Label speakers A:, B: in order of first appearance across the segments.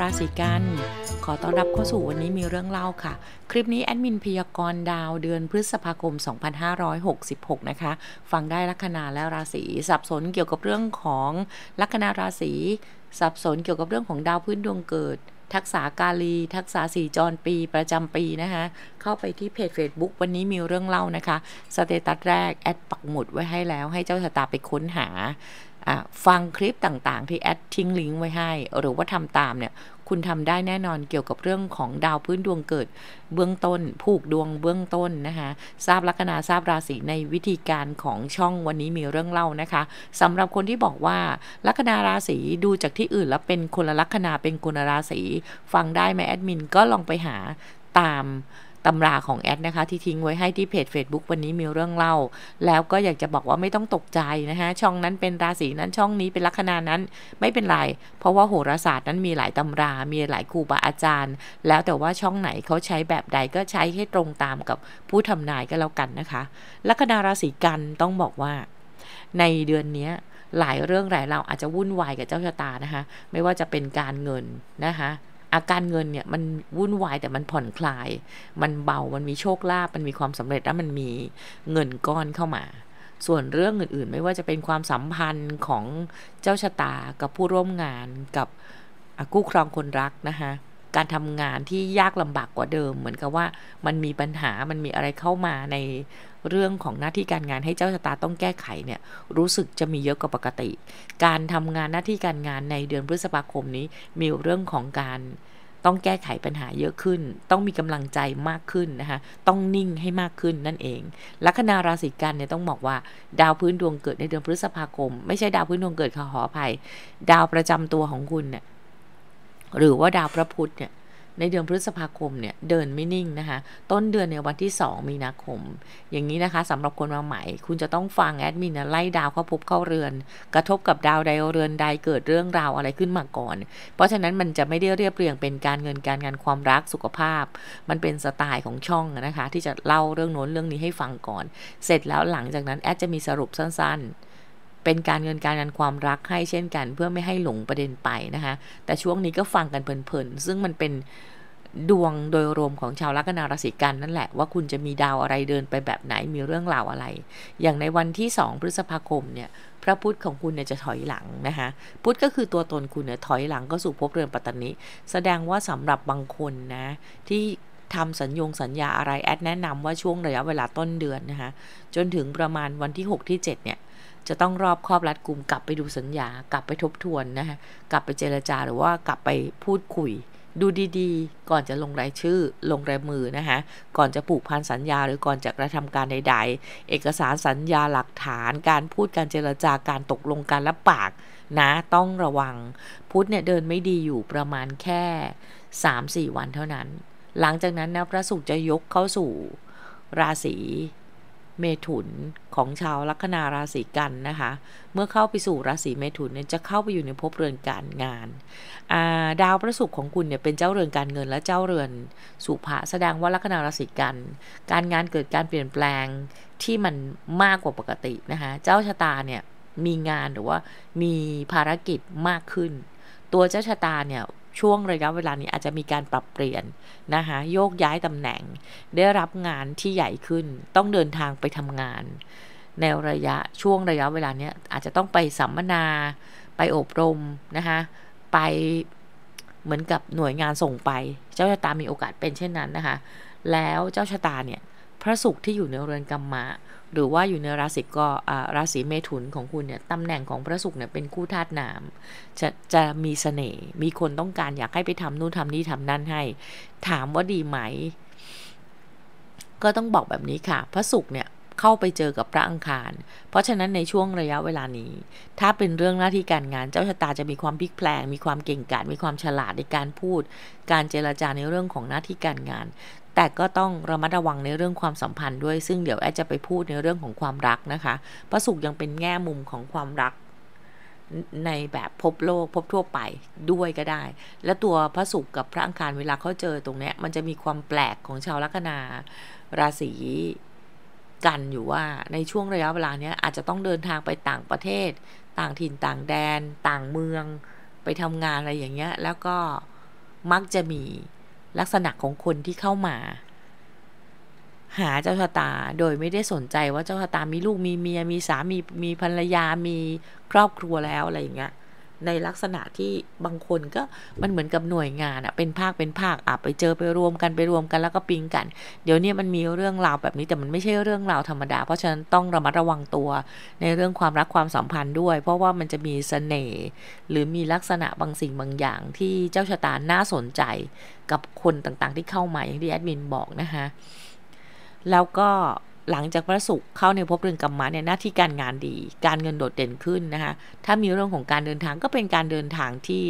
A: ราศีกัน ขอต้อนรับเข้าสู่วันนี้มีเรื่องเล่าค่ะ คลิปนี้แอดมินพยากรณ์ดาวเดือนพฤษภาคม 2566 นะคะฟังได้ลัคนาและราศีสับสนเกี่ยวกับเรื่องของลัคนาราศีสับสนเกี่ยวกับเรื่องของดาวพื้นดวงเกิด ทักษะกาลีทักษะสี่จรปีประจำปีนะคะเข้าไปที่เพจ Facebook วันนี้มีเรื่องเล่านะคะสเตตัสแรกแอดปักหมุดไว้ให้แล้วให้เจ้าชะตาไปค้นหาฟังคลิปต่างๆ ที่ แอด ทิ้ง ลิงก์ไว้ให้ หรือ ว่าทำตามเนี่ย คุณทำได้แน่นอน เกี่ยวกับเรื่องของดาวพื้นดวงเกิด เบื้องต้น ผูกดวงเบื้องต้น นะคะ ทราบลัคนาทราบราศีในวิธีการของช่องวันนี้มีเรื่องเล่านะคะ สำหรับคนที่บอกว่า ลัคนาราศีดูจากที่อื่นแล้วเป็นคนละลัคนาเป็นคนละราศี ฟังได้ไหมแอดมินก็ลองไปหาตามตำราของแอด นะคะ ที่ทิ้งไว้ให้ที่เพจ Facebook วันนี้มีเรื่องเล่า แล้วก็อยากจะบอกว่าไม่ต้องตกใจนะคะช่องนั้นเป็นราศีนั้นช่องนี้เป็นลัคนานั้นไม่เป็นไรเพราะว่าโหราศาสตร์นั้นมีหลายตำรา มีหลายครูบาอาจารย์ แล้วแต่ว่าช่องไหนเขาใช้แบบใดก็ใช้ให้ตรงตามกับผู้ทำนายก็แล้วกันนะคะ ลัคนาราศีกันต้องบอกว่า ในเดือนนี้หลายเรื่องหลายเราอาจจะวุ่นวายกับเจ้าชะตานะคะไม่ว่าจะเป็นการเงินนะคะอาการเงินเนี่ยมันวุ่นวายแต่มันผ่อนคลาย มันเบามันมีโชคลาภมันมีความสำเร็จแล้วมันมีเงินก้อนเข้ามา ส่วนเรื่องอื่นๆ ไม่ว่าจะเป็นความสัมพันธ์ของเจ้าชะตากับผู้ร่วมงานกับกู้ครองคนรักนะคะการทำงานที่ยากลำบากกว่าเดิม เหมือนกับว่ามันมีปัญหามันมีอะไรเข้ามาในเรื่องของหน้าที่การงานให้เจ้าชะตาต้องแก้ไขเนี่ยรู้สึกจะมีเยอะกว่าปกติ การทำงานหน้าที่การงานในเดือนพฤษภาคมนี้ มีเรื่องของการต้องแก้ไขปัญหาเยอะขึ้น ต้องมีกำลังใจมากขึ้นนะคะต้องนิ่งให้มากขึ้นนั่นเอง ลัคนาราศีกันเนี่ยต้องบอกว่า ดาวพื้นดวงเกิดในเดือนพฤษภาคมไม่ใช่ดาวพื้นดวงเกิดขออภัย ดาวประจำตัวของคุณเนี่ยหรือว่าดาวพระพุธเนี่ยในเดือนพฤษภาคมเนี่ยเดินไม่นิ่งนะคะต้นเดือนในวันที่ 2 มีนาคม อย่างนี้นะคะสำหรับคนมาใหม่ คุณจะต้องฟังแอดมินไล่ดาวเข้าพบเข้าเรือน กระทบกับดาวใดเรือนใดเกิดเรื่องราวอะไรขึ้นมาก่อน เพราะฉะนั้นมันจะไม่ได้เรียบเรียงเป็นการเงินการงานความรักสุขภาพ มันเป็นสไตล์ของช่องนะคะที่จะเล่าเรื่องโน้นเรื่องนี้ให้ฟังก่อน เสร็จแล้วหลังจากนั้นแอดจะมีสรุปสั้นๆเป็นการเงินการงานความรักให้เช่นกัน เพื่อไม่ให้หลงประเด็นไปนะคะแต่ช่วงนี้ก็ฟังกันเพลินๆ ซึ่งมันเป็นดวงโดยรวมของชาวลัคนาราศีกันนั่นแหละว่าคุณจะมีดาวอะไรเดินไปแบบไหนมีเรื่องราวอะไร อย่างในวันที่2พฤษภาคมเนี่ยพระพุทธของคุณเนี่ยจะถอยหลังนะคะพุทธก็คือตัวตนคุณเนี่ยถอยหลังก็สู่ภพเรือนปัตตานีแสดงว่าสำหรับบางคนนะที่ทำสัญญงสัญญาอะไรแอดแนะนำว่าช่วงระยะเวลาต้นเดือนนะคะจนถึงประมาณวันที่6ที่7เนี่ยจะต้องรอบครอบรัดกลุ่มกลับไปดูสัญญา กลับไปทบทวนนะคะกลับไปเจรจาหรือว่ากลับไปพูดคุย ดูดีๆ ก่อนจะลงรายชื่อ ลงรายมือนะคะก่อนจะผูกพันสัญญาหรือก่อนจะกระทำการใด ๆ เอกสารสัญญาหลักฐานการพูดการเจรจาการตกลงการรับปาก นะต้องระวังพุทธเนี่ยเดินไม่ดีอยู่ประมาณแค่3-4วันเท่านั้น หลังจากนั้นนะพระศุกร์จะยกเข้าสู่ราศีเมถุนของชาวลัคนาราศีกัน นะคะ เมื่อเข้าไปสู่ ราศี เมถุนเนี่ยจะเข้าไปอยู่ในภพเรือนการงาน ดาวพระศุกร์ของคุณ เนี่ยเป็นเจ้าเรือนการเงิน และเจ้าเรือนสุภาแสดงว่าลัคนาราศีกัน การงานเกิดการเปลี่ยนแปลงที่มันมากกว่าปกตินะคะ เจ้าชะตาเนี่ยมีงานหรือว่ามีภารกิจมากขึ้น ตัวเจ้าชะตาเนี่ยช่วงระยะเวลานี้อาจจะมีการปรับเปลี่ยนนะคะโยกย้ายตำแหน่ง ได้รับงานที่ใหญ่ขึ้น ต้องเดินทางไปทำงานในระยะช่วงระยะเวลานี้อาจจะต้องไปสัมมนา ไปอบรมนะคะไปเหมือนกับหน่วยงานส่งไป เจ้าชะตามีโอกาสเป็นเช่นนั้นนะคะแล้วเจ้าชะตาเนี่ยพระสุขที่อยู่ในเรือนกรรมะหรือว่าอยู่ในราศีก็ราศีเมถุนของคุณเนี่ยตำแหน่งของพระศุกร์เนี่ยเป็นคู่ธาตุน้ำจะจะมีสเสน่ห์มีคนต้องการอยากให้ไปทำนู่นทำนี่ทำนั่นให้ ถามว่าดีไหม ก็ต้องบอกแบบนี้ค่ะ พระศุกร์เนี่ย เข้าไปเจอกับพระอังคาร เพราะฉะนั้นในช่วงระยะเวลานี้ ถ้าเป็นเรื่องหน้าที่การงานเจ้าชะตาจะมีความพลิกแพลงมีความเก่งกาจมีความฉลาดในการพูด การเจรจาในเรื่องของหน้าที่การงานแต่ก็ต้องระมัดระวังในเรื่องความสัมพันธ์ด้วย ซึ่งเดี๋ยวแอดจะไปพูดในเรื่องของความรักนะคะพระสุขยังเป็นแง่มุมของความรัก ในแบบพบโลกพบทั่วไปด้วยก็ได้ และตัวพระศุกร์กับพระอังคารเวลาเขาเจอตรงนี้มันจะมีความแปลกของชาวลัคนา ราศีกันอยู่ว่าในช่วงระยะเวลาเนี้ยอาจจะต้องเดินทางไปต่างประเทศ ต่างถิ่นต่างแดน ต่างเมือง ไปทำงานอะไรอย่างเงี้ย แล้วก็มักจะมีลักษณะของคนที่เข้ามา หาเจ้าชะตาโดยไม่ได้สนใจว่าเจ้าชะตามีลูกมีเมียมีสามีมีภรรยามีครอบครัวแล้วอะไรอย่างเงี้ยในลักษณะที่บางคนก็มันเหมือนกับหน่วยงานอะเป็นภาคเป็นภาคอะไปเจอไปรวมกันไปรวมกันแล้วก็ปิงกันเดี๋ยวนี้มันมีเรื่องราวแบบนี้แต่มันไม่ใช่เรื่องราวธรรมดาเพราะฉะนั้นต้องระมัดระวังตัวในเรื่องความรักความสัมพันธ์ด้วยเพราะว่ามันจะมีสเสน่ห์หรือมีลักษณะบางสิ่งบางอย่างที่เจ้าชะตาน่าสนใจกับคนต่างๆที่เข้ามาอย่างที่แอดมินบอกนะคะแล้วก็หลังจากพระศุกร์เข้าในภพเรือนกรรมะเนี่ยหน้าที่การงานดีการเงินโดดเด่นขึ้นนะคะ ถ้ามีเรื่องของการเดินทางก็เป็นการเดินทางที่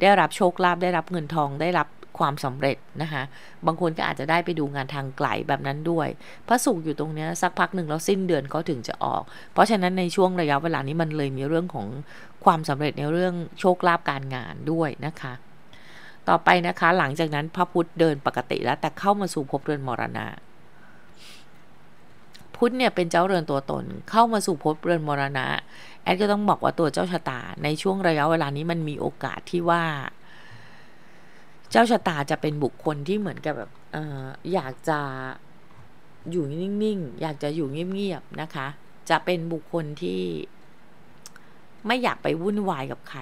A: ได้รับโชคลาภได้รับเงินทองได้รับความสำเร็จนะคะบางคนก็อาจจะได้ไปดูงานทางไกลแบบนั้นด้วย พระสุกอยู่ตรงนี้สักพักหนึ่งแล้วสิ้นเดือนก็ถึงจะออก เพราะฉะนั้นในช่วงระยะเวลานี้มันเลยมีเรื่องของความสำเร็จในเรื่องโชคลาภการงานด้วยนะคะต่อไปนะคะหลังจากนั้นพระพุธเดินปกติแล้วแต่เข้ามาสู่ภพเรือนมรณะพุทธเนี่ยเป็นเจ้าเรือนตัวตนเข้ามาสู่ภพเรือนมรณะ แอดก็ ต้องบอกว่าตัวเจ้าชะตาในช่วงระยะเวลานี้มันมีโอกาสที่ว่า เจ้าชะตาจะเป็นบุคคลที่เหมือนกับแบบออยากจะอยู่นิ่ง ๆ อยากจะอยู่เงียบ ๆ นะคะ จะเป็นบุคคลที่ ไม่อยากไปวุ่นวายกับ ใคร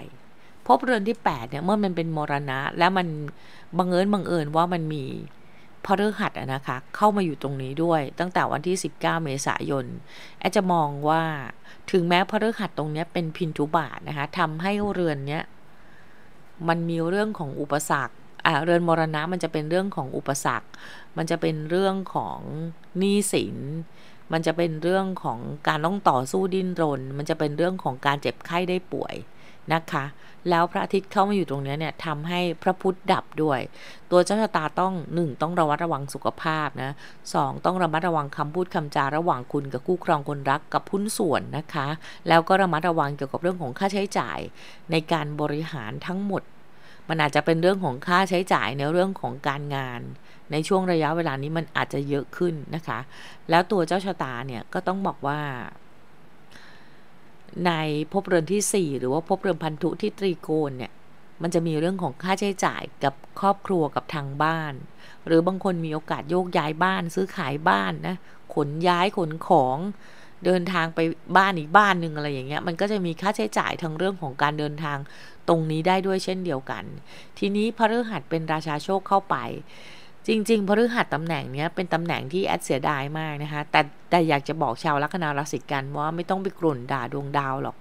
A: พบเรือนที่8เนี่ยเมื่อมันเป็นมรณะและมันบังเอิญบังเอิญว่ามันมีพฤหัสนะคะ เข้ามาอยู่ตรงนี้ด้วยตั้งแต่วันที่ 19 เมษายนแอจะมองว่าถึงแม้พฤหัสตรงนี้เป็นพินทุบาทนะคะทำให้เรือนเนี้ยมันมีเรื่องของอุปสรรคเรือนมรณะมันจะเป็นเรื่องของอุปสรรค มันจะเป็นเรื่องของหนี้สินมันจะเป็นเรื่องของการต้องต่อสู้ดิ้นรน มันจะเป็นเรื่องของการเจ็บไข้ได้ป่วยนะคะ แล้วพระอาทิตย์เข้ามาอยู่ตรงนี้เนี่ยทำให้พระพุธดับด้วย ตัวเจ้าชะตาต้องหนึ่งต้องระมัดระวังสุขภาพนะสองต้องระมัดระวังคำพูดคำจาระหว่าง คุณกับคู่ครองคนรักกับพุ้นส่วน นะคะ แล้วก็ระมัดระวังเกี่ยวกับเรื่องของค่าใช้จ่ายในการบริหารทั้งหมด มันอาจจะเป็นเรื่องของค่าใช้จ่ายในเรื่องของการงาน ในช่วงระยะเวลานี้มันอาจจะเยอะขึ้นนะคะ แล้วตัวเจ้าชะตาเนี่ยก็ต้องบอกว่าในภพเรือนที่ 4หรือว่าภพเรือนพันธุที่ตรีโกณเนี่ยมันจะมีเรื่องของค่าใช้จ่ายกับครอบครัวกับทางบ้าน หรือบางคนมีโอกาสโยกย้ายบ้านซื้อขายบ้านนะขนย้ายขนของเดินทางไปบ้านอีกบ้านหนึ่งอะไรอย่างเงี้ยมันก็จะมีค่าใช้จ่ายทางเรื่องของการเดินทางตรงนี้ได้ด้วยเช่นเดียวกัน ทีนี้พระฤหัสเป็นราชาโชคเข้าไปจริงๆ พฤหัสตำแหน่งเนี้ยเป็นตำแหน่งที่แอดเสียดายมากนะคะ แต่แต่อยากจะบอกชาวลัคนาราศีกันว่าไม่ต้องไปกลุ่นด่าดวงดาวหรอก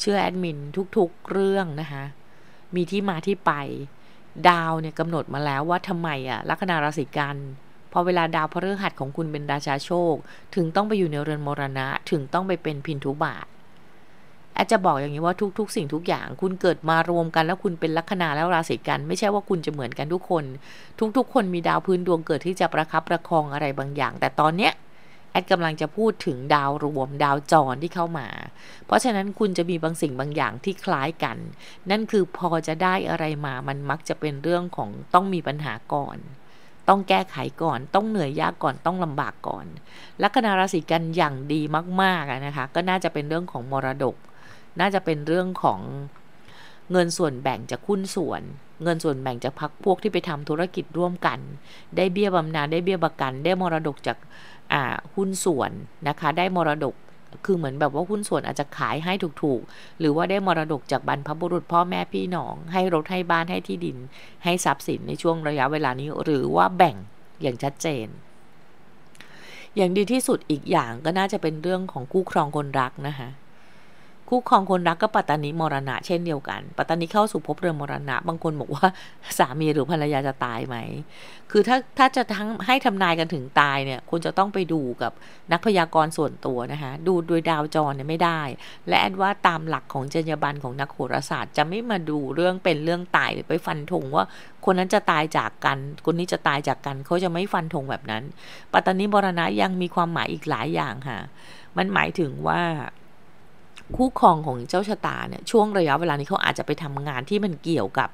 A: เชื่อแอดมินทุกๆ เรื่องนะคะมีที่มาที่ไป ดาวเนี่ยกำหนดมาแล้วว่าทำไมอะลัคนาราศีกัน พอ เวลาดาวพฤหัสของคุณเป็นราชาโชค ถึงต้องไปอยู่ในเรือนมรณะ ถึงต้องไปเป็นพินทุบาทแอดจะบอกอย่างนี้ว่าทุกๆ สิ่งทุกอย่าง คุณเกิดมารวมกัน แล้วคุณเป็นลัคนาแล้วราศีกันไม่ใช่ว่าคุณจะเหมือนกันทุกคน ทุกๆ คนมีดาวพื้นดวงเกิดที่จะประคับประคองอะไรบางอย่าง แต่ตอนเนี้ยแอดกำลังจะพูดถึงดาวรวมดาวจรที่เข้ามา เพราะฉะนั้นคุณจะมีบางสิ่งบางอย่างที่คล้ายกัน นั่นคือพอจะได้อะไรมามันมักจะเป็นเรื่องของต้องมีปัญหาก่อน ต้องแก้ไขก่อนต้องเหนื่อยยากก่อนต้องลำบากก่อน ลัคนาราศีกันอย่างดีมากๆนะคะก็น่าจะเป็นเรื่องของมรดกน่าจะเป็นเรื่องของเงินส่วนแบ่งจากหุ้นส่วน เงินส่วนแบ่งจากพักพวกที่ไปทำธุรกิจร่วมกัน ได้เบี้ยบำนาญได้เบี้ยประกัน ได้มรดกจากหุ้นส่วนนะคะ ได้มรดก คือเหมือนแบบว่าหุ้นส่วนอาจจะขายให้ถูกๆหรือว่าได้มรดกจากบรรพบุรุษพ่อแม่พี่น้อง ให้รถให้บ้านให้ที่ดินให้ทรัพย์สินในช่วงระยะเวลานี้ หรือว่าแบ่งอย่างชัดเจน อย่างดีที่สุดอีกอย่างก็น่าจะเป็นเรื่องของคู่ครองคนรักนะคะคู่ครองคนรักก็ปัตตานีมรณะ เช่นเดียวกัน ปัตตานีเข้าสู่ภพเรือมรณะบางคนบอกว่าสามีหรือภรรยาจะตายไหม คือถ้า ถ้าจะทั้งให้ทำนายกันถึงตายเนี่ยคุณจะต้องไปดูกับนักพยากรณ์ส่วนตัวนะคะดูโดยดาวจรเนี่ย ไม่ได้ และแอดว่าตามหลักของจรรยาบรรณของนักโหราศาสตร์ จะไม่มาดูเรื่องเป็นเรื่องตายหรือไปฟันธงว่า คนนั้นจะตายจากกันคนนี้จะตายจากกัน เขาจะไม่ฟันธงแบบนั้น ปัตตานีมรณะยังมีความหมายอีกหลายอย่างค่ะมันหมายถึงว่าคู่ครองของเจ้าชะตาเนี่ยช่วงระยะเวลานี้เขาอาจจะไปทำงานที่มันเกี่ยวกับ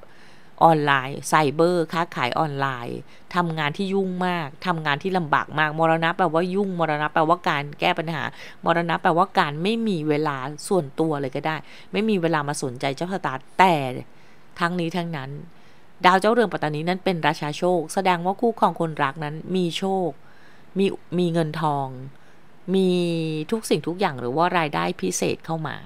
A: ออนไลน์ ไซเบอร์ ค้าขายออนไลน์ทำงานที่ยุ่งมากทำงานที่ลำบากมาก มรณะแปลว่ายุ่ง มรณะแปลว่าการแก้ปัญหา มรณะแปลว่าการไม่มีเวลาส่วนตัวเลยก็ได้ ไม่มีเวลามาสนใจเจ้าชะตาแต่ ทั้งนี้ทั้งนั้น ดาวเจ้าเรืองปัตตานีนั้นเป็นราชาโชค แสดงว่าคู่ครองคนรักนั้น มีโชค มีมีเงินทองมีทุกสิ่งทุกอย่างหรือว่ารายได้พิเศษเข้ามา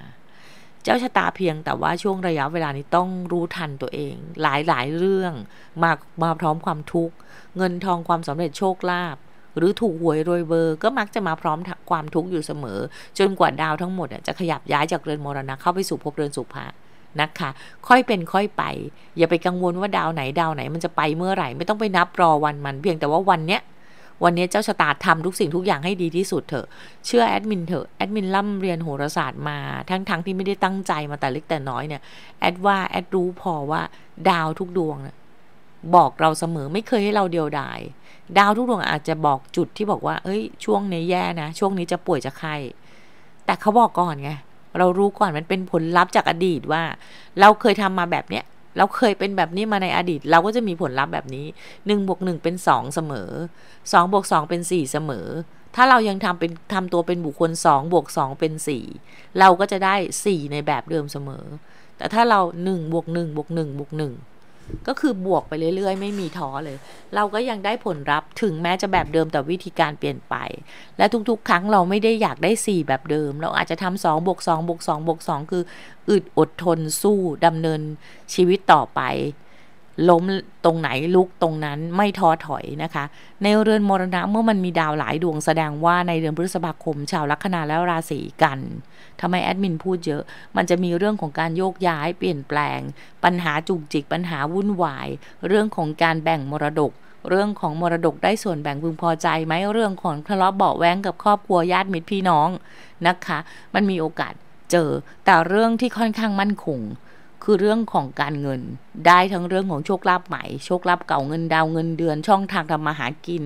A: เจ้า ชะตาเพียงแต่ว่าช่วงระยะเวลานี้ ต้องรู้ทันตัวเอง หลายๆเรื่อง มามาพร้อมความทุกข์เงินทองความสำเร็จโชคลาภหรือถูกหวยรวยเบอร์ ก็มักจะมาพร้อม ความทุกข์อยู่เสมอ จนกว่าดาวทั้งหมดจะขยับย้ายจากเรือนมรณะเข้าไปสู่ภพเรือนสุภะนะคะ ค่อยเป็นค่อยไป อย่าไปกังวลว่าดาวไหนดาวไหนมันจะไปเมื่อไหร่ ไม่ต้องไปนับรอวันมัน เพียงแต่ว่าวันเนี้ยวันนี้เจ้าชะตาทำทุกสิ่งทุกอย่างให้ดีที่สุดเถอะ เชื่อแอดมินเถอะ แอดมินล่ำเรียนโหราศาสตร์มา ทั้งๆทที่ไม่ได้ตั้งใจมาแต่เล็กแต่น้อยเนี่ย แอดว่าแอดรู้พอว่า ดาวทุกดวงบอกเราเสมอไม่เคยให้เราเดียวดาย ดาวทุกดวงอาจจะบอกจุดที่บอกว่า เอ้ย ช่วงนี้แย่นะช่วงนี้จะป่วยจะไข้ แต่เขาบอกก่อนไงเรารู้ก่อนมันเป็นผลลัพธ์จากอดีตว่าเราเคยทำมาแบบเนี้ยเราเคยเป็นแบบนี้มาในอดีต เราก็จะมีผลลัพธ์แบบนี้ 1 บวกหเป็น 2 เสมอ2บวก2เป็น 4 เสมอ ถ้าเรายังทำเป็นทำตัวเป็นบุคคล2บวก 2 เป็น 4 เราก็จะได้ 4 ในแบบเดิมเสมอ แต่ถ้าเรา1บวกหบวกหบวกหนึ่งก็คือบวกไปเรื่อยๆไม่มีท้อเลยเราก็ยังได้ผลรับถึงแม้จะแบบเดิมแต่วิธีการเปลี่ยนไป และทุกๆครั้งเราไม่ได้อยากได้ 4 แบบเดิมเราอาจจะทำสองบวกสองบวกสองบวกสองคืออึดอดทนสู้ดำเนินชีวิตต่อไปล้มตรงไหนลุกตรงนั้นไม่ท้อถอยนะคะ ในเรือน มรณะเมื่อมันมีดาวหลาย ดวงแสดงว่าในเดือนพฤษภาคมชาวลัคนาและราศีกันทำไมแอดมินพูดเยอะ มันจะมีเรื่องของการโยกย้าย เปลี่ยนแปลง ปัญหาจุกจิกปัญหาวุ่นวาย เรื่องของการแบ่งมรดก เรื่องของมรดกได้ส่วนแบ่งพึงพอใจไหมเรื่องของทะเลาะเบาแวงกับครอบครัวญาติมิตรพี่น้องนะคะ มันมีโอกาสเจอ แต่ เรื่องที่ค่อนข้างมั่นคงคือเรื่องของการเงินได้ทั้งเรื่องของโชคลาภใหม่โชคลาภเก่าเงินดาวเงินเดือนช่องทางทำมาหากิน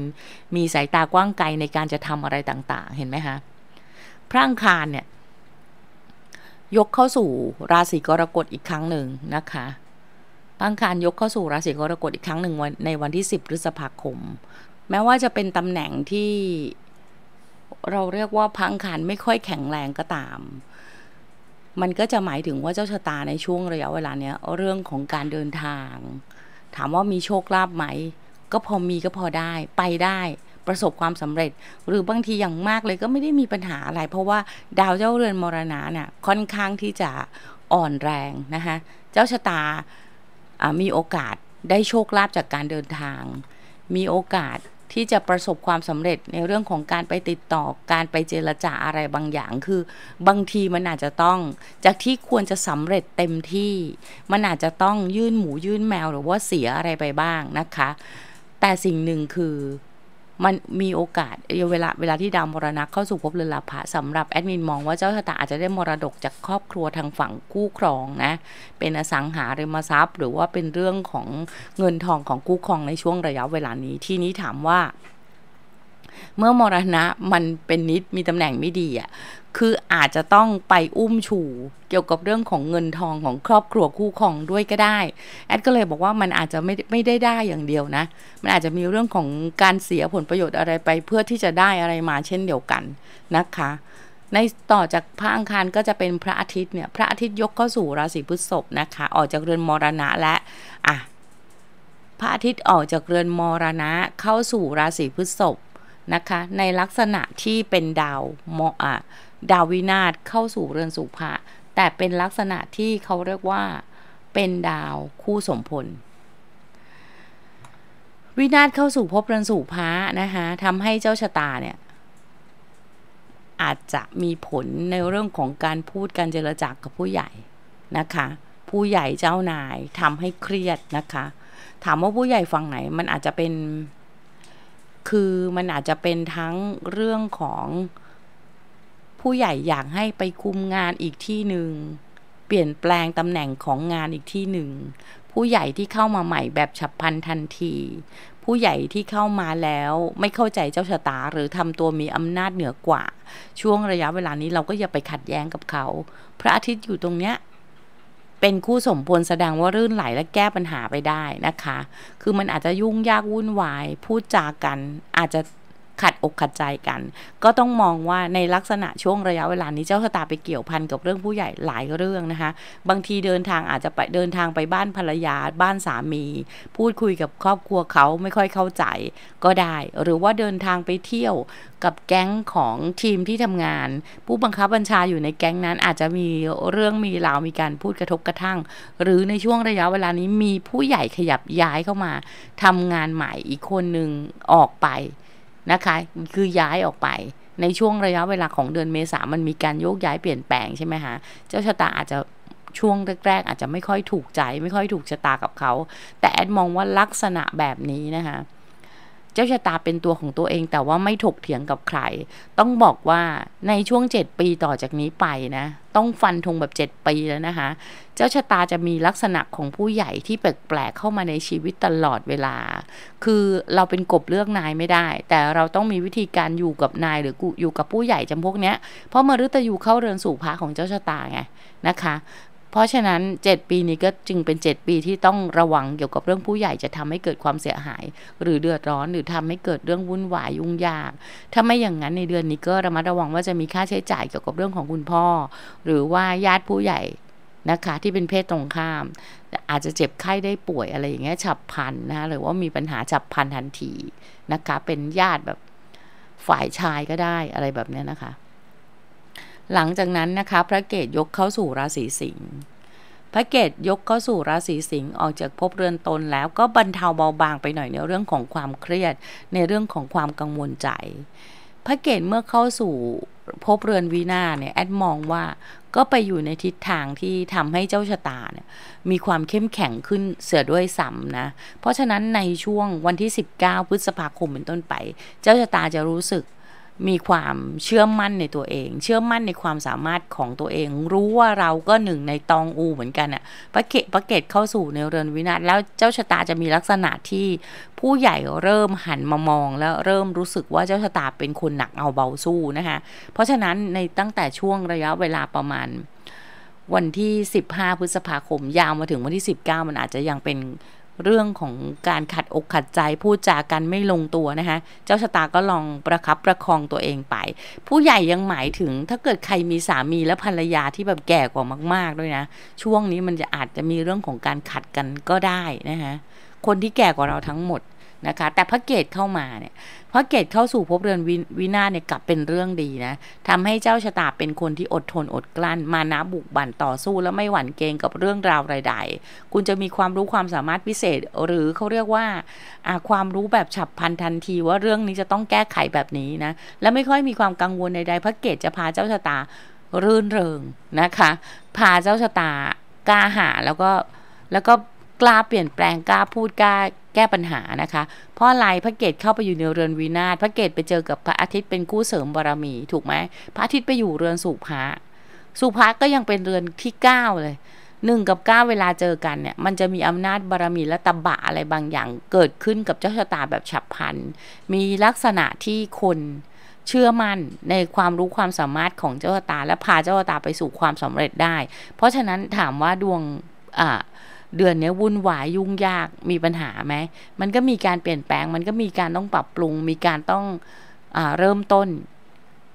A: มีสายตากว้างไกลในการจะทำอะไรต่าง ๆเห็นไหมคะพระอังคารเนี่ยยกเข้าสู่ราศีกรกฎอีกครั้งหนึ่งนะคะพระอังคารยกเข้าสู่ราศีกรกฎอีกครั้งหนึ่งวันในวันที่ 10พฤษภาคม แม้ว่าจะเป็นตำแหน่งที่เราเรียกว่าพังคารไม่ค่อยแข็งแรงก็ตามมันก็จะหมายถึงว่าเจ้าชะตาในช่วงระยะเวลาเนี้ยเรื่องของการเดินทาง ถามว่ามีโชคลาภไหม ก็พอมีก็พอได้ไปได้ประสบความสำเร็จหรือบางทีอย่างมากเลยก็ไม่ได้มีปัญหาอะไร เพราะว่าดาวเจ้าเรือนมรณะเนี่ยค่อนข้างที่จะอ่อนแรง นะคะเจ้าชะตามีโอกาสได้โชคลาภจากการเดินทาง มีโอกาสที่จะประสบความสำเร็จในเรื่องของการไปติดต่อการไปเจรจาอะไรบางอย่าง คือบางทีมันอาจจะต้องจากที่ควรจะสำเร็จเต็มที่ มันอาจจะต้องยื่นหมูยื่นแมวหรือว่าเสียอะไรไปบ้างนะคะ แต่สิ่งหนึ่งคือมันมีโอกาสเวลาเวลาที่ดาวมรณะเข้าสู่ภพเรือนลาภะสำหรับแอดมินมองว่าเจ้าชะตาอาจจะได้มรดกจากครอบครัวทางฝั่งกู้ครองนะ เป็นอสังหาริมทรัพย์ หรือว่าเป็นเรื่องของเงินทองของกู้ครองในช่วงระยะเวลานี้ที่นี้ถามว่าเมื่อมรณะมันเป็นนิด มีตำแหน่งไม่ดีอ่ะคืออาจจะต้องไปอุ้มชูเกี่ยวกับเรื่องของเงินทองของครอบครัวคู่ครองด้วยก็ได้แอดก็เลยบอกว่ามันอาจจะไม่ไม่ได้ได้อย่างเดียวนะมันอาจจะมีเรื่องของการเสียผลประโยชน์อะไรไป เพื่อที่จะได้อะไรมาเช่นเดียวกันนะคะ ในต่อจากพระอังคารก็จะเป็นพระอาทิตย์เนี่ยพระอาทิตย์ยกเข้าสู่ราศีพฤษภนะคะออกจากเรือนมรณะและอ่ะพระอาทิตย์ออกจากเรือนมรณะเข้าสู่ราศีพฤษภนะคะ ในลักษณะที่เป็นดาวมอดาววินาศเข้าสู่เรือนสุภะแต่เป็นลักษณะที่เขาเรียกว่าเป็นดาวคู่สมพลวินาศเข้าสู่ภพเรือนสุภะนะคะทำให้เจ้าชะตาเนี่ยอาจจะมีผลในเรื่องของการพูดการเจรจากับผู้ใหญ่นะคะผู้ใหญ่เจ้านายทำให้เครียดนะคะถามว่าผู้ใหญ่ฝั่งไหนมันอาจจะเป็นคือมันอาจจะเป็นทั้งเรื่องของ ผู้ใหญ่อยากให้ไปคุมงานอีกที่หนึ่งเปลี่ยนแปลงตำแหน่งของงานอีกที่หนึ่งผู้ใหญ่ที่เข้ามาใหม่แบบฉับพลันทันที ผู้ใหญ่ที่เข้ามาแล้วไม่เข้าใจเจ้าชะตาหรือทำตัวมีอำนาจเหนือกว่า ช่วงระยะเวลานี้เราก็อย่าไปขัดแย้งกับเขา พระอาทิตย์อยู่ตรงเนี้ยเป็น คู่ สมพลแสดงว่ารื่นไหลและ แก้ปัญหาไปได้ นะคะ คือมันอาจจะยุ่งยาก วุ่นวาย พูดจากันอาจจะขัดอกขัดใจกัน ก็ต้องมองว่าในลักษณะช่วงระยะเวลานี้เจ้าชะตาไปเกี่ยวพันกับเรื่องผู้ใหญ่หลายเรื่องนะคะ บางทีเดินทางอาจจะไปเดินทางไปบ้านภรรยาบ้านสามี พูดคุยกับครอบครัวเขาไม่ค่อยเข้าใจก็ได้ หรือว่าเดินทางไปเที่ยวกับแก๊งของทีมที่ทำงาน ผู้บังคับบัญชาอยู่ในแก๊งนั้นอาจจะมีเรื่องมีราวมีการพูดกระทบกระทั่ง หรือในช่วงระยะเวลานี้ มีผู้ใหญ่ขยับย้ายเข้ามา ทำงานใหม่อีกคนหนึ่งออกไปนะคะคือย้ายออกไปในช่วงระยะเวลาของเดือนเมษา มันมีการโยกย้ายเปลี่ยนแปลงใช่ไหมคะเจ้าชะตาอาจจะช่วงแรกๆอาจจะไม่ค่อยถูกใจไม่ค่อยถูกชะตากับเขา แต่แอดมองว่าลักษณะแบบนี้นะคะเจ้าชะตาเป็นตัวของตัวเอง แต่ว่าไม่ถกเถียงกับใคร ต้องบอกว่าในช่วง 7ปีต่อจากนี้ไปนะ ต้องฟันธงแบบ 7 ปีแล้วนะคะเจ้าชะตาจะมีลักษณะของผู้ใหญ่ที่แปลกๆ เข้ามาในชีวิตตลอดเวลา คือเราเป็นกบเลือกนายไม่ได้ แต่เราต้องมีวิธีการอยู่กับนายหรืออยู่กับผู้ใหญ่จำพวกเนี้ยเพราะมฤตยูเข้าเรือนสู่พระของเจ้าชะตาไงนะคะเพราะฉะนั้น7ปีนี้ก็จึงเป็น 7 ปีที่ต้องระวังเกี่ยวกับเรื่องผู้ใหญ่จะทำให้เกิดความเสียหาย หรือเดือดร้อนหรือทำให้เกิดเรื่องวุ่นวายยุ่งยาก ถ้าไม่อย่างนั้นในเดือนนี้ก็ระมัดระวังว่าจะมีค่าใช้จ่ายเกี่ยวกับเรื่องของคุณพ่อ หรือว่าญาติผู้ใหญ่นะคะ ที่เป็นเพศตรงข้าม อาจจะเจ็บไข้ได้ป่วยอะไรอย่างเงี้ยฉับพลันนะหรือว่ามีปัญหาฉับพลันทันทีนะคะ เป็นญาติแบบฝ่ายชายก็ได้อะไรแบบเนี้ยนะคะหลังจากนั้นนะคะพระเกตยกเข้าสู่ราศีสิงห์พระเกตยกเข้าสู่ราศีสิงห์ออกจากภพเรือนตนแล้ว ก็บรรเทาเบาบางไปหน่อยในเรื่องของความเครียดในเรื่องของความกังวลใจ พระเกตเมื่อเข้าสู่ภพเรือนวีนาเนี่ยแอดมองว่า ก็ไปอยู่ในทิศทางที่ทำให้เจ้าชะตาเนี่ยมีความเข้มแข็งขึ้นเสือด้วยซ้ำนะเพราะฉะนั้นในช่วงวันที่ 19 พฤษภาคมเป็นต้นไป เจ้าชะตาจะรู้สึกมีความเชื่อมั่นในตัวเอง เชื่อมั่นในความสามารถของตัวเอง รู้ว่าเราก็หนึ่งในตองอูเหมือนกันอะ่ะประเกตประเกตเข้าสู่ในเรือนวินาศ แล้วเจ้าชะตาจะมีลักษณะที่ผู้ใหญ่เริ่มหันมามองแล้วเริ่มรู้สึกว่าเจ้าชะตาเป็นคนหนักเอาเบาสู้นะคะเพราะฉะนั้นในตั้งแต่ช่วงระยะเวลาประมาณวันที่ 15พฤษภาคมยาวมาถึงวันที่19มันอาจจะยังเป็นเรื่องของการขัดอกขัดใจพูดจากันไม่ลงตัวนะคะเจ้าชะตาก็ลองประครับประคองตัวเองไป ผู้ใหญ่ยังหมายถึงถ้าเกิดใครมีสามีและภรรยาที่แบบแก่กว่ามาก ๆด้วยนะช่วงนี้มันจะอาจจะมีเรื่องของการขัดกันก็ได้นะคะคนที่แก่กว่าเราทั้งหมดนะคะ แต่พระเกตเข้ามาเนี่ยพระเกตเข้าสู่ภพเรือนวินาศเนี่ยกลับเป็นเรื่องดีนะทำให้เจ้าชะตาเป็นคนที่อดทนอดกลั้น มานะบุกบั่นต่อสู้และไม่หวั่นเกรงกับเรื่องราวใดๆคุณจะมีความรู้ความสามารถพิเศษ หรือเขาเรียกว่าความรู้แบบฉับพลันทันทีว่าเรื่องนี้จะต้องแก้ไขแบบนี้นะและไม่ค่อยมีความกังวลใดๆพระเกตจะพาเจ้าชะตารื่นเริงนะคะ พาเจ้าชะตากล้าหาแล้วก็แล้วก็กล้าเปลี่ยนแปลงกล้าพูดกล้าแก้ปัญหานะคะเพราะอะไรพระเกศเข้าไปอยู่ในเรือนวินาศพระเกศไปเจอกับพระอาทิตย์เป็นคู่เสริมบารมีถูกไหมพระอาทิตย์ไปอยู่เรือนสุภาสุภาก็ยังเป็นเรือนที่เก้าเลยหนึ่งกับเก้าเวลาเจอกันเนี่ยมันจะมีอำนาจบารมีและตบะอะไรบางอย่างเกิดขึ้นกับเจ้าชะตาแบบฉับพลันมีลักษณะที่คนเชื่อมั่นในความรู้ความสามารถของเจ้าชะตา และพาเจ้าชะตาไปสู่ความสำเร็จได้ เพราะฉะนั้นถามว่าดวงอ่าเดือนนี้วุ่นวายยุ่งยากมีปัญหาไหมมันก็มีการเปลี่ยนแปลงมันก็มีการต้องปรับปรุงมีการต้องอเริ่มต้น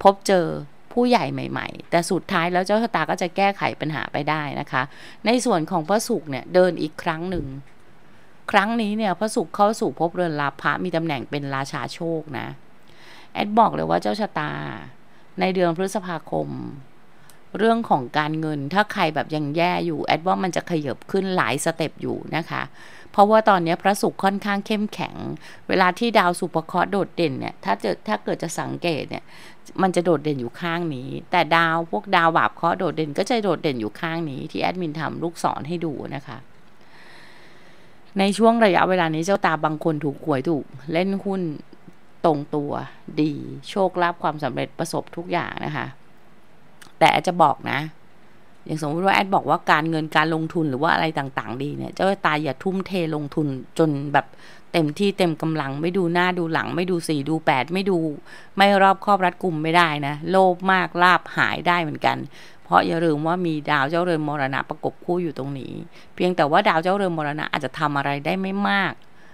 A: พบเจอผู้ใหญ่ใหม่ ๆ แต่สุดท้ายแล้วเจ้าชะตาก็จะแก้ไขปัญหาไปได้นะคะ ในส่วนของพระสุขเนี่ยเดินอีกครั้งหนึ่ง ครั้งนี้เนี่ยพระสุขเข้าสู่พบเรือนลาภะมีตำแหน่งเป็นราชาโชคนะแอดบอกเลยว่าเจ้าชะตา ในเดือนพฤษภาคมเรื่องของการเงินถ้าใครแบบยังแย่อยู่แอดว่ามันจะขยับขึ้นหลายสเต็ปอยู่นะคะ เพราะว่าตอนนี้พระศุกร์ค่อนข้างเข้มแข็ง เวลาที่ดาวสุภเคราะห์โดดเด่นเนี่ยถ้าเจอถ้าเกิดจะสังเกตเนี่ยมันจะโดดเด่นอยู่ข้างนี้ แต่ดาวพวกดาวบาปเคราะห์โดดเด่น ก็จะโดดเด่นอยู่ข้างนี้ที่แอดมินทำลูกศรให้ดูนะคะในช่วงระยะเวลานี้เจ้าตาบางคนถูกหวยถูกเล่นหุ้นตรงตัวดี โชคลาภความสำเร็จประสบทุกอย่างนะคะแต่แอดจะบอกนะ อย่างสมมติว่าแอดบอกว่าการเงินการลงทุนหรือว่าอะไรต่างๆ ดีเนี่ยเจ้าตาอย่าทุ่มเทลงทุนจนแบบเต็มที่เต็มกำลัง ไม่ดูหน้าดูหลังไม่ดูสีดูแปดไม่ดูไม่รอบครอบรัดกลุ่มไม่ได้นะ โลภมากลาบหายได้เหมือนกัน เพราะอย่าลืมว่ามีดาวเจ้าเรือนมรณะประกบคู่อยู่ตรงนี้ เพียงแต่ว่าดาวเจ้าเรือนมรณะอาจจะทำอะไรได้ไม่มาก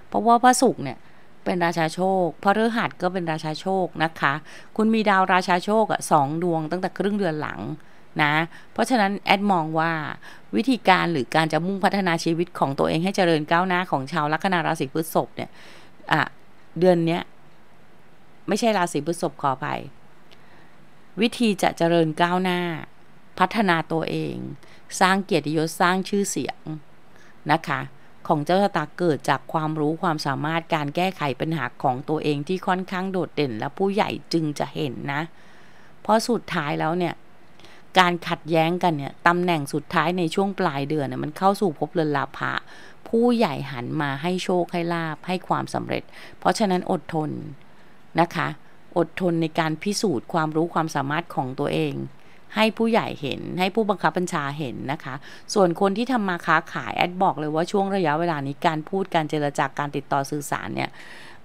A: เพราะว่าพระศุกร์เนี่ยเป็นราชาโชคพฤหัสก็เป็นราชาโชคนะคะ คุณมีดาวราชาโชคสองดวงตั้งแต่ ครึ่งเดือนหลังนะ เพราะฉะนั้นแอด มองว่า วิธีการหรือการจะมุ่งพัฒนาชีวิตของตัวเองให้เจริญก้าวหน้า ของชาวลัคนา ราศีพฤษภเนี่ย อ่ะ เดือนเนี้ย ไม่ใช่ราศีพฤษภขอไป วิธีจะเจริญก้าวหน้า พัฒนาตัวเอง สร้างเกียรติยศ สร้างชื่อเสียงนะคะของเจ้าชะตาเกิดจากความรู้ความสามารถการแก้ไขปัญหาของตัวเองที่ค่อนข้างโดดเด่น และผู้ใหญ่จึงจะเห็นนะ เพราะสุดท้ายแล้วเนี่ยการขัดแย้งกันเนี่ยตำแหน่งสุดท้ายในช่วงปลายเดือนเนี่ยมันเข้าสู่ภพเรือนลาภะ ผู้ใหญ่หันมาให้โชคให้ลาบให้ความสำเร็จ เพราะฉะนั้นอดทนนะคะ อดทนในการพิสูจน์ความรู้ความสามารถของตัวเองให้ผู้ใหญ่เห็นให้ผู้บังคับบัญชาเห็นนะคะ ส่วนคนที่ทำมาค้าขายแอดบอกเลยว่าช่วงระยะเวลานี้การพูดการเจรจากการติดต่อสื่อสารเนี่ย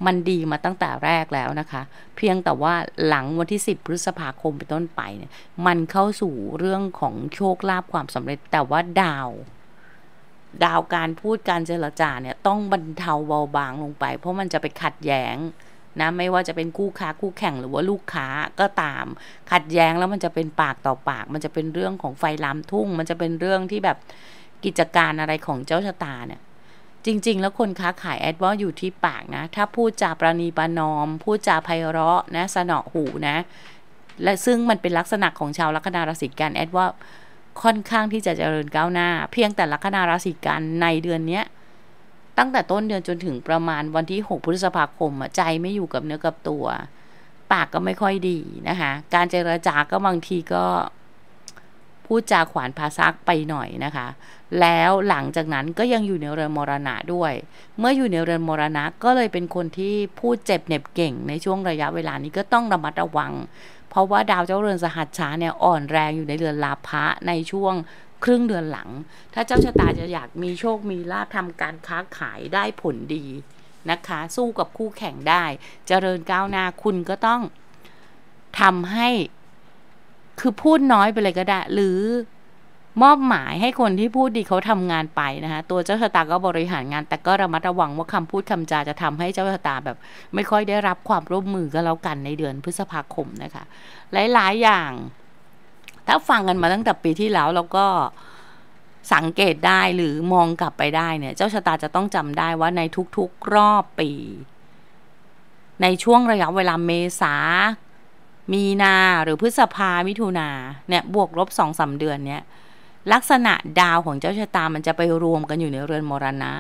A: มันดีมาตั้งแต่แรกแล้วนะคะ เพียงแต่ว่าหลังวันที่ 10 พฤษภาคมเป็นต้นไปเนี่ยมันเข้าสู่เรื่องของโชคลาภความสำเร็จ แต่ว่าดาว ดาวการพูดการเจรจาเนี่ยต้องบรรเทาเบาบางลงไป เพราะมันจะไปขัดแย้งนะไม่ว่าจะเป็นคู่ค้าคู่แข่งหรือว่าลูกค้าก็ตาม ขัดแย้งแล้วมันจะเป็นปากต่อปาก มันจะเป็นเรื่องของไฟลามทุ่ง มันจะเป็นเรื่องที่แบบกิจการอะไรของเจ้าชะตาเนี่ยจริงๆ แล้วคนค้าขายแอดว่าอยู่ที่ปากนะถ้าพูดจาประนีประนอม พูดจาไพเราะนะสนอหูนะและซึ่งมันเป็นลักษณะของชาวลัคนาราศีกันแอดว่าค่อนข้างที่จะเจริญก้าวหน้า เพียงแต่ลัคนาราศีกันในเดือนเนี้ยตั้งแต่ต้นเดือนจนถึงประมาณวันที่ 6 พฤษภาคมใจไม่อยู่กับเนื้อกับตัว ปากก็ไม่ค่อยดีนะคะการเจรจาก็บางทีก็พูดจาขวานพาซักไปหน่อยนะคะแล้วหลังจากนั้นก็ยังอยู่ในเรือนมรณะด้วย เมื่ออยู่ในเรือนมรณะก็เลยเป็นคนที่พูดเจ็บเน็บเก่งในช่วงระยะเวลานี้ก็ต้องระมัดระวัง เพราะว่าดาวเจ้าเรือนสหัสชาเนี่ยอ่อนแรงอยู่ในเรือนลาภะในช่วงครึ่งเดือนหลัง ถ้าเจ้าชะตาจะอยากมีโชคมีลาภทำการค้าขายได้ผลดีนะคะ สู้กับคู่แข่งได้จเจริญก้าวหน้าคุณก็ต้องทำให้คือพูดน้อยไปเลยก็ได้ หรือมอบหมายให้คนที่พูดดีเขาทำงานไปนะคะตัวเจ้าชะตาก็บริหารงาน แต่ก็ระมัดระวังว่าคำพูดคำจาจะทำให้เจ้าชะตาแบบไม่ค่อยได้รับความร่วมมือก็แล้วกันในเดือนพฤษภาคมนะคะ หลายๆอย่าง้าฟังกันมาตั้งแต่ปีที่แล้วแล้วก็สังเกตได้หรือมองกลับไปได้เนี่ยเจ้าชะตาจะต้องจำได้ว่าในทุกๆรอบปี ในช่วงระยะเวลาเมษามีนาหรือพฤษภามิถุนาเนี่ยบวกลบสองสาเดือนเนี่ยลักษณะดาวของเจ้าชะตามันจะไปรวมกันอยู่ในเรือนมรณะ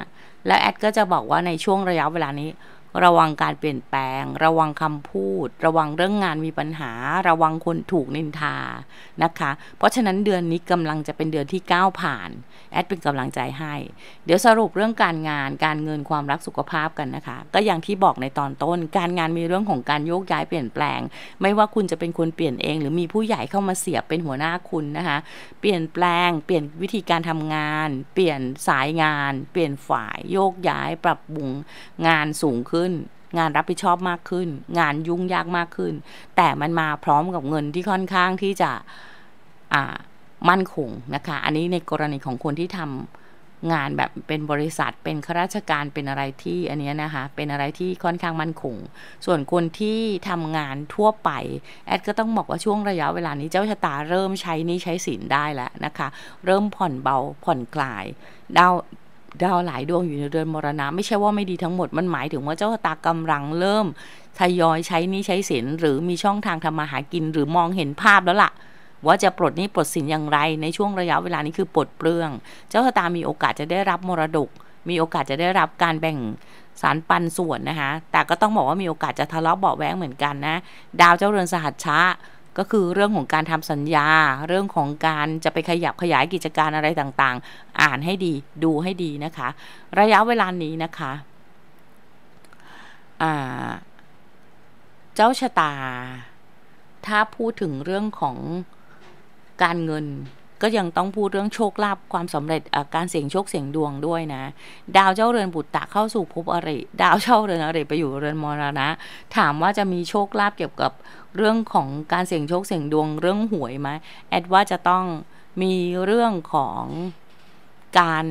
A: และแอดก็จะบอกว่าในช่วงระยะเวลานี้ระวังการเปลี่ยนแปลง ระวังคำพูด ระวังเรื่องงานมีปัญหา ระวังคนถูกนินทานะคะ เพราะฉะนั้นเดือนนี้กำลังจะเป็นเดือนที่ก้าวผ่านแอดเป็นกำลังใจให้ เดี๋ยวสรุปเรื่องการงาน การเงินความรักสุขภาพกันนะคะก็อย่างที่บอกในตอนต้น การงานมีเรื่องของการโยกย้ายเปลี่ยนแปลง ไม่ว่าคุณจะเป็นคนเปลี่ยนเองหรือมีผู้ใหญ่เข้ามาเสียบ เป็นหัวหน้าคุณนะคะ เปลี่ยนแปลง เปลี่ยนวิธีการทำงาน เปลี่ยนสายงาน เปลี่ยนฝ่าย โยกย้ายปรับปรุงงานสูงขึ้นึ้นงานรับผิดชอบมากขึ้น งานยุ่งยากมากขึ้น แต่มันมาพร้อมกับเงินที่ค่อนข้างที่จะมั่นคงนะคะอันนี้ในกรณีของคนที่ทำงานแบบเป็นบริษัทเป็นข้าราชการเป็นอะไรที่อันนี้นะคะเป็นอะไรที่ค่อนข้างมั่นคงส่วนคนที่ทำงานทั่วไปแอดก็ต้องบอกว่าช่วงระยะเวลานี้เจ้าชะตาเริ่มใช้นี้ใช้สินได้แล้วนะคะเริ่มผ่อนเบาผ่อนคลายดาวดาวหลายดวงอยู่ ในเดือนมรณะ ไม่ใช่ ว่า ไม่ ดีทั้งหมดมันหมายถึงว่าเจ้าตากำลังเริ่ม ทยอยใช้นี้ใช้สินหรือมีช่องทางทำมาหากินหรือมองเห็นภาพแล้วละ่ะว่าจะ ปลดนี้ ปลดสินอย่างไรในช่วงระยะเวลานี้คือ ปลด เปลือง เจ้าตา มีโอกาสจะได้รับมรดกมีโอกาสจะได้รับการแบ่งสารปันส่วนนะคะแต่ก็ต้องบอกว่ามีโอกาสจะทะเลาะเบาแวงเหมือนกันนะ ดาวเจ้าเรือนสหัชชะก็คือเรื่องของการทำสัญญา เรื่องของการจะไปขยับขยายกิจการอะไรต่างๆ อ่านให้ดีดูให้ดีนะคะ ระยะเวลานี้นะคะเจ้า ชะตา ถ้าพูดถึงเรื่องของการเงินก็ยังต้องพูดเรื่องโชคลาภความสำเร็จการเสี่ยงโชคเสี่ยงดวงด้วยนะ ดาวเจ้าเรือนบุตรตะเข้าสู่ภพอริดาวเจ้าเรือนอริไปอยู่เรือนมรณะถามว่าจะมีโชคลาภเกี่ยวกับเรื่องของการเสี่ยงโชคเสี่ยงดวงเรื่องหวยไหมแอดว่าจะต้องมีเรื่องของการ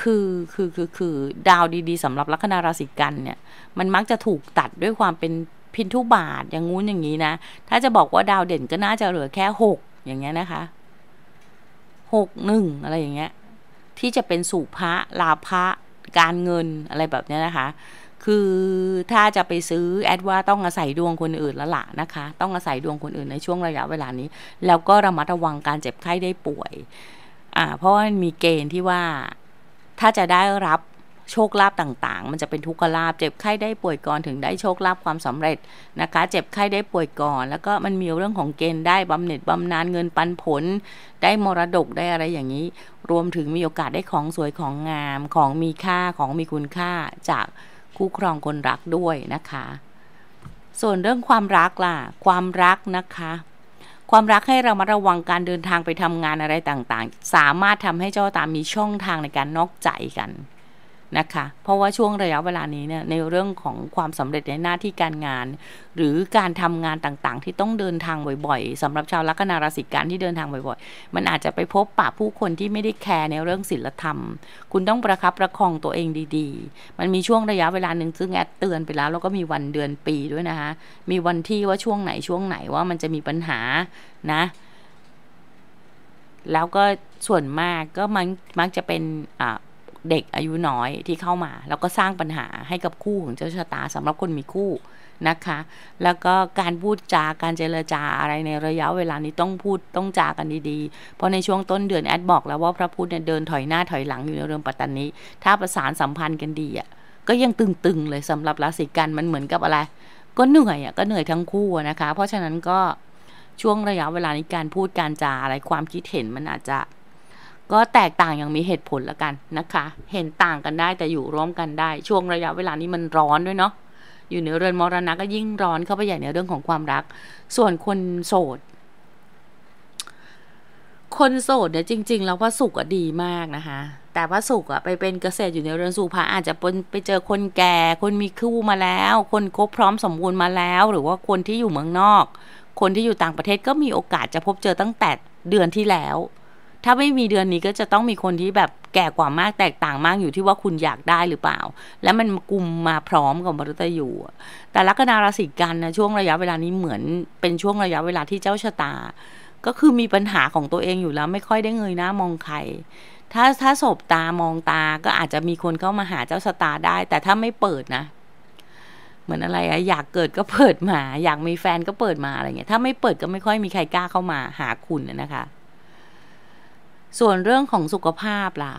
A: คือคือคือคือดาวดีๆสำหรับลัคนาราศีกันเนี่ย มันมักจะถูกตัดด้วยความเป็นพินทุบาทอย่างงู้นอย่างนี้นะ ถ้าจะบอกว่าดาวเด่นก็น่าจะเหลือแค่ 6 อย่างเงี้ยนะคะหกหนึ่งอะไรอย่างเงี้ยที่จะเป็นสุภะลาภะการเงินอะไรแบบเนี้ยนะคะ คือถ้าจะไปซื้อแอดว่าต้องอาศัยดวงคนอื่นละละนะคะต้องอาศัยดวงคนอื่นในช่วงระยะเวลานี้ แล้วก็ระมัดระวังการเจ็บไข้ได้ป่วย อ่าเพราะว่ามีเกณฑ์ที่ว่าถ้าจะได้รับโชคลาภต่างๆ มันจะเป็นทุกขลาภ เจ็บไข้ได้ป่วยก่อนถึงได้โชคลาภความสำเร็จนะคะ เจ็บไข้ได้ป่วยก่อน แล้วก็มันมีเรื่องของเกณฑ์ได้บำเหน็จบำนาญเงินปันผล ได้มรดกได้อะไรอย่างนี้ รวมถึงมีโอกาสได้ของสวยของงามของมีค่าของมีคุณค่าจากคู่ครองคนรักด้วยนะคะ ส่วนเรื่องความรักล่ะความรักนะคะ ความรักให้เรามาระวังการเดินทางไปทำงานอะไรต่างๆ สามารถทำให้เจ้าตามมีช่องทางในการนอกใจกันนะคะ เพราะว่าช่วงระยะเวลานี้เนี่ยในเรื่องของความสำเร็จในหน้าที่การงาน หรือการทำงานต่างๆที่ต้องเดินทางบ่อยๆ สำหรับชาวลัคนาราศีกันที่เดินทางบ่อยๆ มันอาจจะไปพบปะผู้คนที่ไม่ได้แคร์ในเรื่องศิลธรรม คุณต้องประคับประคองตัวเองดี ๆ มันมีช่วงระยะเวลาหนึ่งซึ่งแอดเตือนไปแล้วแล้วก็มีวันเดือนปีด้วยนะคะมีวันที่ว่าช่วงไหนช่วงไหนว่ามันจะมีปัญหานะ แล้วก็ส่วนมากก็มัมักจะเป็นเด็กอายุน้อยที่เข้ามาแล้วก็สร้างปัญหาให้กับคู่ของเจ้าชะตา สำหรับคนมีคู่นะคะ แล้วก็การพูดจาการเจรจาอะไรในระยะเวลานี้ต้องพูดต้องจากันดีๆเพราะในช่วงต้นเดือนแอดบอกแล้วว่าพระพุทธเนี่ยเดินถอยหน้าถอยหลังอยู่ในเรือนปัตตานีถ้าประสานสัมพันธ์กันดีอ่ะก็ยังตึงๆเลยสำหรับราศีกันมันเหมือนกับอะไรก็เหนื่อยอ่ะก็เหนื่อยทั้งคู่นะคะ เพราะฉะนั้นก็ช่วงระยะเวลานี้การพูดการจาอะไรความคิดเห็นมันอาจจะก็แตกต่างอย่างมีเหตุผลละกันนะคะ เห็นต่างกันได้แต่อยู่ร่วมกันได้ ช่วงระยะเวลานี้มันร้อนด้วยเนาะ อยู่ในเรือนมรณะก็ยิ่งร้อนเข้าไปใหญ่ในเรื่องของความรัก ส่วนคนโสด คนโสดเนี่ยจริงๆแล้วพระสุกดีมากนะคะ แต่พระสุกอะไปเป็นเกษตรอยู่ในเรือนสุภาอาจจะไปเจอคนแก่ คนมีคู่มาแล้ว คนคบพร้อมสมบูรณ์มาแล้ว หรือว่าคนที่อยู่เมืองนอก คนที่อยู่ต่างประเทศก็มีโอกาสจะพบเจอตั้งแต่เดือนที่แล้วถ้าไม่มีเดือนนี้ก็จะต้องมีคนที่แบบแก่กว่ามากแตกต่างมากอยู่ที่ว่าคุณอยากได้หรือเปล่า และมันกลุ่มมาพร้อมกับมรุตยูแต่ลัคนาราศีกันนะช่วงระยะเวลานี้เหมือนเป็นช่วงระยะเวลาที่เจ้าชะตา ก็คือมีปัญหาของตัวเองอยู่แล้วไม่ค่อยได้เงยหน้ามองใคร ถ้าถ้าสบตามองตาก็อาจจะมีคนเข้ามาหาเจ้าชะตาได้ แต่ถ้าไม่เปิดนะ เหมือนอะไรอะอยากเกิดก็เปิดมา อยากมีแฟนก็เปิดมาอะไรเงี้ยถ้าไม่เปิดก็ไม่ค่อยมีใครกล้าเข้ามาหาคุณนะคะส่วนเรื่องของสุขภาพล่ะ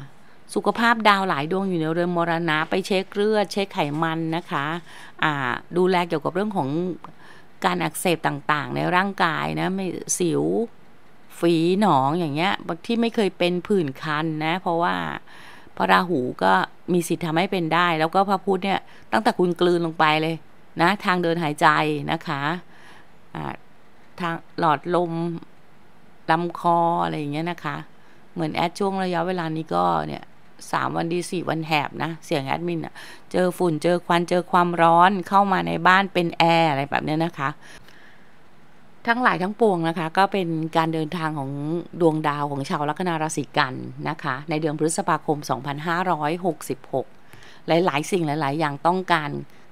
A: สุขภาพดาวหลายดวงอยู่ในเรือนมรณะ ไปเช็คเลือด เช็คไขมันนะคะะดูแลเกี่ยวกับเรื่องของการอักเสบต่างๆ ในร่างกายนะ ไม่สิวฝีหนองอย่างเงี้ยบางที่ไม่เคยเป็นผื่นคันนะ เพราะว่าพระราหูก็มีสิทธิ์ทำให้เป็นได้ แล้วก็พระพุธเนี่ยตั้งแต่คุณกลืนลงไปเลยนะ ทางเดินหายใจนะคะะทางหลอดลมลำคออะไรอย่างเงี้ยนะคะเหมือนแอดช่วงระยะเวลานี้ก็เนี่ยสามวันดีสี่วันแหบนะเสียงแอดมินอะเจอฝุ่นเจอควัน เจอความร้อนเข้ามาในบ้านเป็นแอร์อะไรแบบนี้นะคะทั้งหลายทั้งปวง นะคะ ก็เป็นการเดินทางของดวงดาวของชาวลัคนาราศีกันนะคะ ในเดือนพฤษภาคม 2566 หลายๆสิ่งหลายๆอย่าง ต้องการ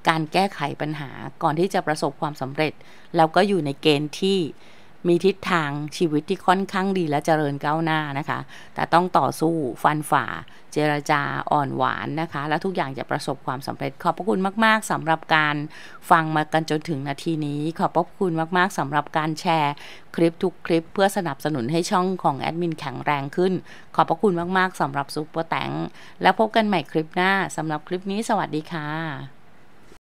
A: การแก้ไขปัญหาก่อนที่จะประสบความสำเร็จแล้วก็อยู่ในเกณฑ์ที่มีทิศทางชีวิตที่ค่อนข้างดีและเจริญก้าวหน้านะคะ แต่ต้องต่อสู้ ฟันฝ่า เจรจาอ่อนหวานนะคะ และทุกอย่างจะประสบความสำเร็จ ขอบพระคุณมากๆ สำหรับการฟังมากันจนถึงนาทีนี้ ขอบพระคุณมากๆ สำหรับการแชร์คลิปทุกคลิปเพื่อสนับสนุนให้ช่องของแอดมินแข็งแรงขึ้น ขอบพระคุณมากๆสำหรับซุปเปอร์แตงแล้วพบกันใหม่คลิปหน้าสำหรับคลิปนี้สวัสดีค่ะ